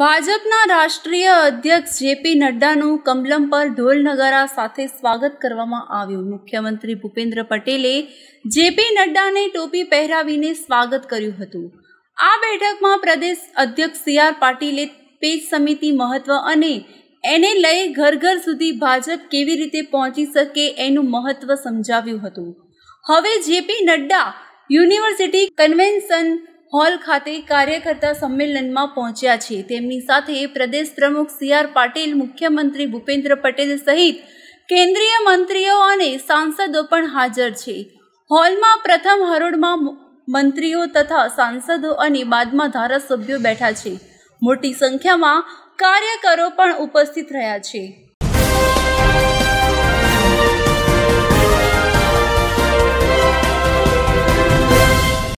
ભાજપના રાષ્ટ્રીય અધ્યક્ષ જેપી નડ્ડાનું કમલમ પર ઢોલ નગારા સાથે સ્વાગત કરવામાં આવ્યું મુખ્યમંત્રી ભૂપેન્દ્ર પટેલે જેપી નડ્ડાને ટોપી પહેરાવીને સ્વાગત કર્યું હતું આ બેઠકમાં પ્રદેશ અધ્યક્ષ સી આર પાટીલે પેજ સમિતિ મહત્વ અને એને લઈ ઘર ઘર સુધી ભાજપ કેવી રીતે પહોંચી શકે એનું મહત્વ સમજાવ્યું હતું હવે JP Nadda university convention hall ખાતે કાર્યકર્તા સંમેલનમાં પહોંચ્યા છે તેમની સાથે પ્રદેશ પ્રમુખ સી આર પાટીલ મુખ્યમંત્રી ભૂપેન્દ્ર પટેલ સહિત કેન્દ્રીય મંત્રીઓ અને સાંસદો પણ હાજર છે હોલમાં પ્રથમ હરોળમાં મંત્રીઓ તથા સાંસદો અને બાદમાં ધારાસભ્યો બેઠા છે મોટી સંખ્યામાં કાર્યકરો પણ ઉપસ્થિત રહ્યા છે